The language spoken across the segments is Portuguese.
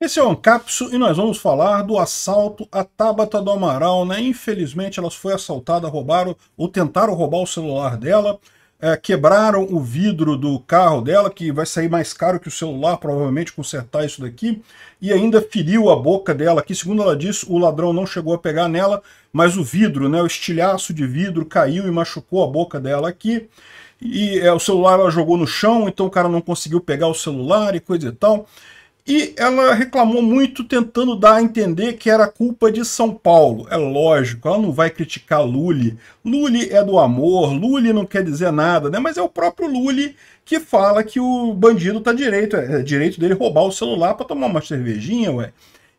Esse é o Ancapsu e nós vamos falar do assalto à Tabata do Amaral. Né? Infelizmente ela foi assaltada, roubaram ou tentaram roubar o celular dela, é, quebraram o vidro do carro dela, que vai sair mais caro que o celular, provavelmente, consertar isso daqui, e ainda feriu a boca dela, que segundo ela diz, o ladrão não chegou a pegar nela, mas o vidro, né, o estilhaço de vidro caiu e machucou a boca dela aqui, e é, o celular ela jogou no chão, então o cara não conseguiu pegar o celular e coisa e tal. E ela reclamou muito tentando dar a entender que era culpa de São Paulo. É lógico, ela não vai criticar Lully. Lully é do amor, Lully não quer dizer nada, né? Mas é o próprio Lully que fala que o bandido tá direito, é direito dele roubar o celular para tomar uma cervejinha, ué.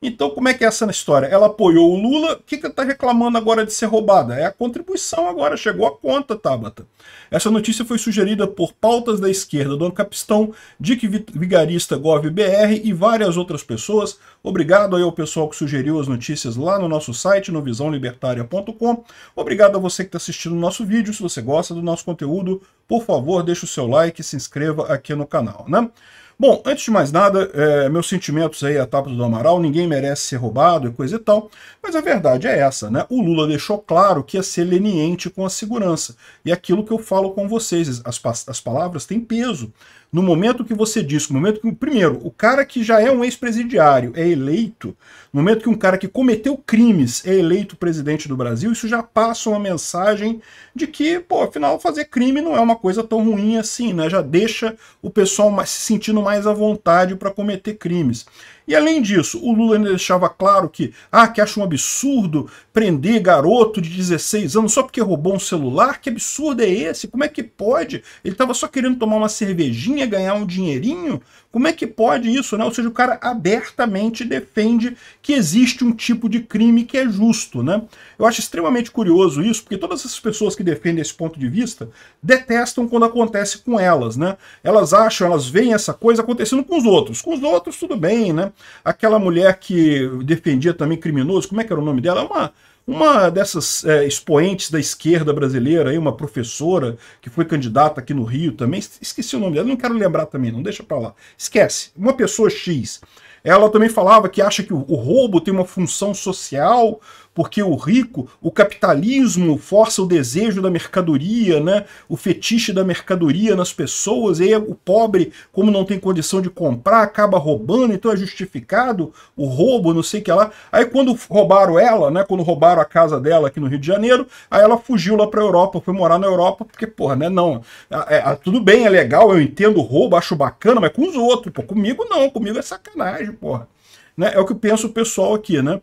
Então, como é que é essa história? Ela apoiou o Lula, o que, que ela está reclamando agora de ser roubada? É a contribuição agora, chegou a conta, Tabata. Essa notícia foi sugerida por pautas da esquerda, Dono Capistão, Dick Vigarista, GovBR e várias outras pessoas. Obrigado aí ao pessoal que sugeriu as notícias lá no nosso site, no visãolibertária.com. Obrigado a você que está assistindo o nosso vídeo. Se você gosta do nosso conteúdo, por favor, deixe o seu like e se inscreva aqui no canal, né? Bom, antes de mais nada, é, meus sentimentos aí à tapa do Amaral, ninguém merece ser roubado e coisa e tal, mas a verdade é essa, né? O Lula deixou claro que ia ser leniente com a segurança, e é aquilo que eu falo com vocês, as, as palavras têm peso. No momento que você diz, no momento que, primeiro, o cara que já é um ex-presidiário é eleito, no momento que um cara que cometeu crimes é eleito presidente do Brasil, isso já passa uma mensagem de que, pô, afinal, fazer crime não é uma coisa tão ruim assim, né? Já deixa o pessoal se sentindo mais à vontade para cometer crimes. E além disso, o Lula ainda deixava claro que, ah, que acha um absurdo prender garoto de 16 anos só porque roubou um celular? Que absurdo é esse? Como é que pode? Ele estava só querendo tomar uma cervejinha, ganhar um dinheirinho? Como é que pode isso, né? Ou seja, o cara abertamente defende que existe um tipo de crime que é justo, né? Eu acho extremamente curioso isso, porque todas essas pessoas que defendem esse ponto de vista detestam quando acontece com elas, né? Elas acham, elas veem essa coisa acontecendo com os outros. Com os outros, tudo bem, né? Aquela mulher que defendia também criminoso, como é que era o nome dela? Uma, uma dessas é, expoentes da esquerda brasileira, aí, uma professora que foi candidata aqui no Rio também, esqueci o nome dela, não quero lembrar também, não deixa para lá. Esquece, uma pessoa X. Ela também falava que acha que o, o roubo tem uma função social, porque o rico, o capitalismo força o desejo da mercadoria, né? o fetiche da mercadoria nas pessoas, e o pobre, como não tem condição de comprar, acaba roubando, então é justificado o roubo, não sei o que lá. Aí quando roubaram ela, né? quando roubaram a casa dela aqui no Rio de Janeiro, aí ela fugiu lá para a Europa, foi morar na Europa, porque, porra, né? não. É, é, tudo bem, é legal, eu entendo o roubo, acho bacana, mas com os outros, pô, comigo não, comigo é sacanagem, porra. Né? É o que pensa o pessoal aqui, né?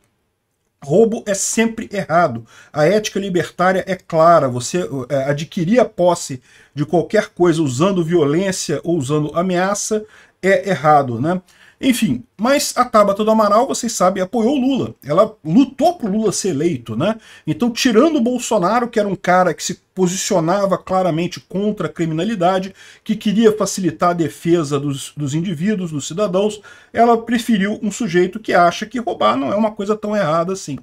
Roubo é sempre errado. A ética libertária é clara. Você é, adquirir a posse de qualquer coisa usando violência ou usando ameaça é errado, né? Enfim, mas a Tabata do Amaral, vocês sabem, apoiou o Lula. Ela lutou o Lula ser eleito, né? Então, tirando o Bolsonaro, que era um cara que se posicionava claramente contra a criminalidade, que queria facilitar a defesa dos, dos indivíduos, dos cidadãos, ela preferiu um sujeito que acha que roubar não é uma coisa tão errada assim.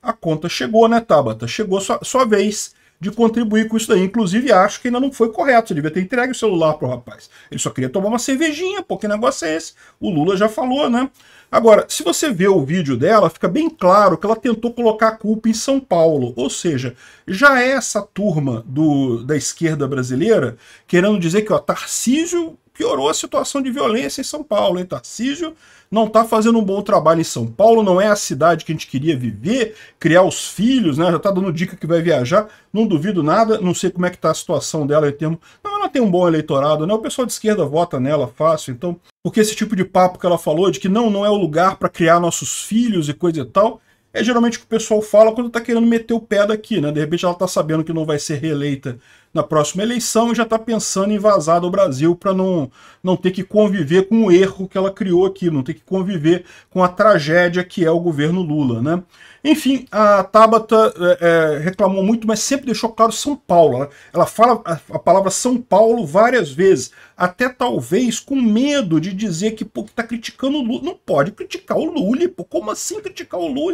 A conta chegou, né, Tabata? Chegou sua, sua vez de contribuir com isso daí. Inclusive, acho que ainda não foi correto. Você devia ter entregue o celular pro rapaz. Ele só queria tomar uma cervejinha, pô, que negócio é esse? O Lula já falou, né? Agora, se você vê o vídeo dela, fica bem claro que ela tentou colocar a culpa em São Paulo. Ou seja, já é essa turma do, da esquerda brasileira querendo dizer que, ó, Tarcísio piorou a situação de violência em São Paulo, hein, Tarcísio? Não está fazendo um bom trabalho em São Paulo, não é a cidade que a gente queria viver, criar os filhos, né? Já está dando dica que vai viajar, não duvido nada, não sei como é que está a situação dela em termos... Não, ela tem um bom eleitorado, né? O pessoal de esquerda vota nela fácil, então... Porque esse tipo de papo que ela falou, de que não, não é o lugar para criar nossos filhos e coisa e tal, é geralmente o que o pessoal fala quando está querendo meter o pé daqui, né? De repente ela está sabendo que não vai ser reeleita na próxima eleição e já está pensando em vazar do Brasil para não, não ter que conviver com o erro que ela criou aqui, não ter que conviver com a tragédia que é o governo Lula. Né? Enfim, a Tabata é, é reclamou muito, mas sempre deixou claro São Paulo. Ela, ela fala a, a, palavra São Paulo várias vezes, até talvez com medo de dizer que está criticando o Lula. Não pode criticar o Lula, pô. como assim criticar o Lula?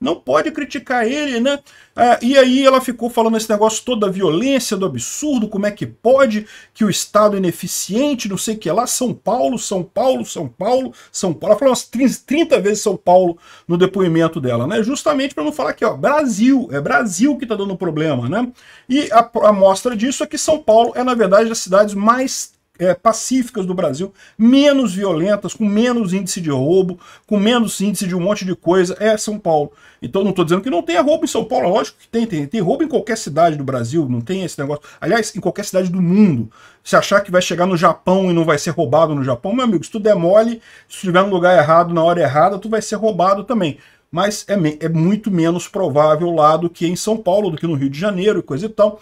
não pode criticar ele, né? Ah, e aí ela ficou falando esse negócio toda da violência, do absurdo, como é que pode que o Estado é ineficiente, não sei o que lá, São Paulo, São Paulo, São Paulo, São Paulo. Ela falou umas 30 vezes São Paulo no depoimento dela, né? Justamente para não falar que, ó, Brasil, é Brasil que está dando problema, né? E a, a mostra disso é que São Paulo é, na verdade, das cidades mais é, pacíficas do Brasil, menos violentas, com menos índice de roubo, com menos índice de um monte de coisa, é São Paulo. Então não estou dizendo que não tenha roubo em São Paulo, lógico que tem, tem, tem roubo em qualquer cidade do Brasil, não tem esse negócio. Aliás, em qualquer cidade do mundo. Se achar que vai chegar no Japão e não vai ser roubado no Japão, meu amigo, se tu der mole, se estiver no lugar errado, na hora errada, tu vai ser roubado também mas é, é, muito menos provável lá do que em São Paulo, do que no Rio de Janeiro e coisa e tal.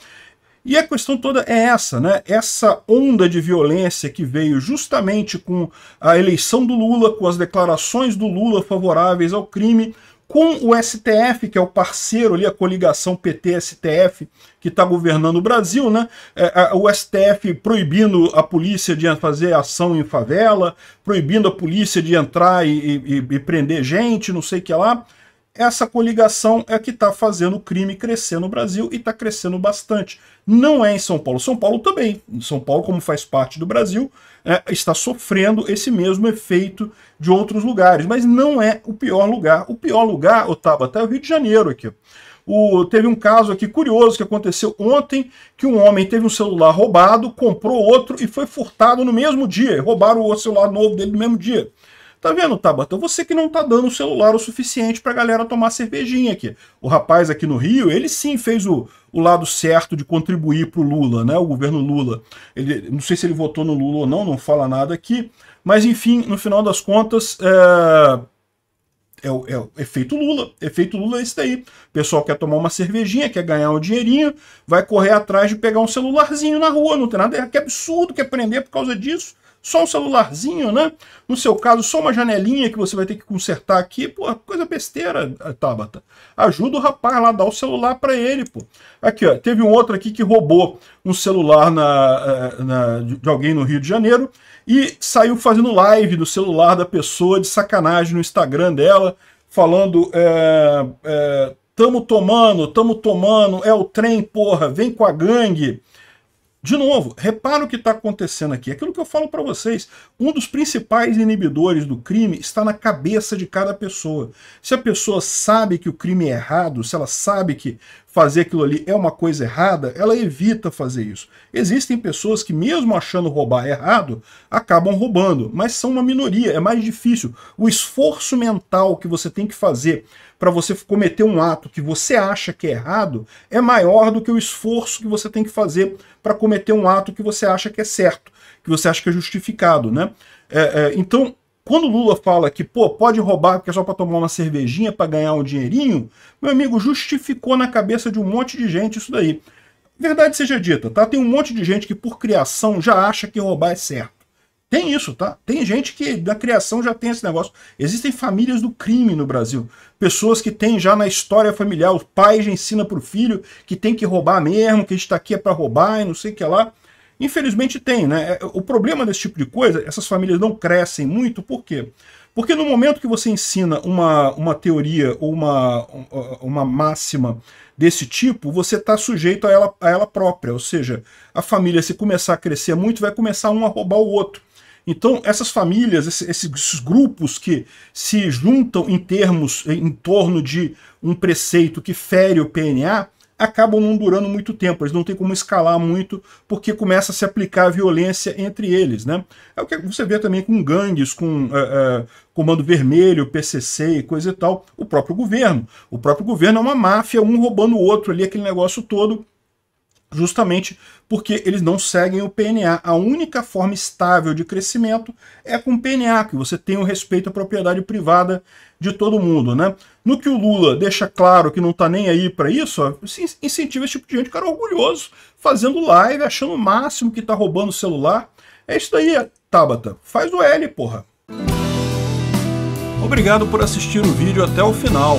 E a questão toda é essa, né? Essa onda de violência que veio justamente com a eleição do Lula, com as declarações do Lula favoráveis ao crime, com o STF, que é o parceiro ali, a coligação PT-STF, que está governando o Brasil, né? É, o STF proibindo a polícia de fazer ação em favela, proibindo a polícia de entrar e, e, e prender gente, não sei o que lá essa coligação é que está fazendo o crime crescer no Brasil e está crescendo bastante. Não é em São Paulo. São Paulo também. São Paulo, como faz parte do Brasil, é, está sofrendo esse mesmo efeito de outros lugares. Mas não é o pior lugar. O pior lugar, Otávio, até o Rio de Janeiro aqui. O, teve um caso aqui curioso que aconteceu ontem, que um homem teve um celular roubado, comprou outro e foi furtado no mesmo dia. Roubaram o celular novo dele no mesmo dia. Tá vendo, Tabata? Você que não tá dando o celular o suficiente pra galera tomar cervejinha aqui. O rapaz aqui no Rio, ele sim fez o, o lado certo de contribuir pro Lula, né? O governo Lula. Ele, não sei se ele votou no Lula ou não, não fala nada aqui. Mas, enfim, no final das contas, é... É o, é o, efeito Lula. Efeito Lula é isso daí. O pessoal quer tomar uma cervejinha, quer ganhar um dinheirinho, vai correr atrás de pegar um celularzinho na rua, não tem nada. É que absurdo, quer é prender por causa disso só um celularzinho, né? No seu caso, só uma janelinha que você vai ter que consertar aqui, pô, coisa besteira, Tabata. Ajuda o rapaz lá, dá o celular para ele, pô. Aqui, ó, teve um outro aqui que roubou um celular na, eh, na, de alguém no Rio de Janeiro e saiu fazendo live do celular da pessoa de sacanagem no Instagram dela, falando... É, é, tamo tomando, tamo tomando, é o trem, porra, vem com a gangue. De novo, repara o que está acontecendo aqui. Aquilo que eu falo para vocês, um dos principais inibidores do crime está na cabeça de cada pessoa. Se a pessoa sabe que o crime é errado, se ela sabe que fazer aquilo ali é uma coisa errada, ela evita fazer isso. Existem pessoas que, mesmo achando roubar errado, acabam roubando, mas são uma minoria, é mais difícil. O esforço mental que você tem que fazer para você cometer um ato que você acha que é errado é maior do que o esforço que você tem que fazer para cometer um ato que você acha que é certo, que você acha que é justificado, né? É, é, então, quando o Lula fala que, pô, pode roubar porque é só para tomar uma cervejinha, para ganhar um dinheirinho, meu amigo, justificou na cabeça de um monte de gente isso daí. Verdade seja dita, tá? Tem um monte de gente que, por criação, já acha que roubar é certo. Tem isso, tá? Tem gente que da criação já tem esse negócio. Existem famílias do crime no Brasil. Pessoas que têm já na história familiar, o pai já ensina pro filho que tem que roubar mesmo, que a gente tá aqui é pra roubar e não sei o que lá. Infelizmente tem, né? É, o problema desse tipo de coisa, essas famílias não crescem muito, por quê? Porque no momento que você ensina uma, uma teoria ou uma, uma máxima desse tipo, você está sujeito a ela, a ela própria. Ou seja, a família, se começar a crescer muito, vai começar um a roubar o outro. Então, essas famílias, esses grupos que se juntam em termos, em torno de um preceito que fere o PNA, acabam não durando muito tempo, eles não têm como escalar muito, porque começa a se aplicar a violência entre eles. Né? É o que você vê também com gangues, com uh, uh, Comando Vermelho, PCC e coisa e tal, o próprio governo. O próprio governo é uma máfia, um roubando o outro ali, aquele negócio todo, justamente porque eles não seguem o PNA. A única forma estável de crescimento é com o PNA, que você tem o respeito à propriedade privada de todo mundo. Né? No que o Lula deixa claro que não está nem aí para isso, ó, incentiva esse tipo de gente, cara orgulhoso, fazendo live, achando o máximo que está roubando o celular. É isso aí, Tabata. Faz o L, porra. Obrigado por assistir o vídeo até o final.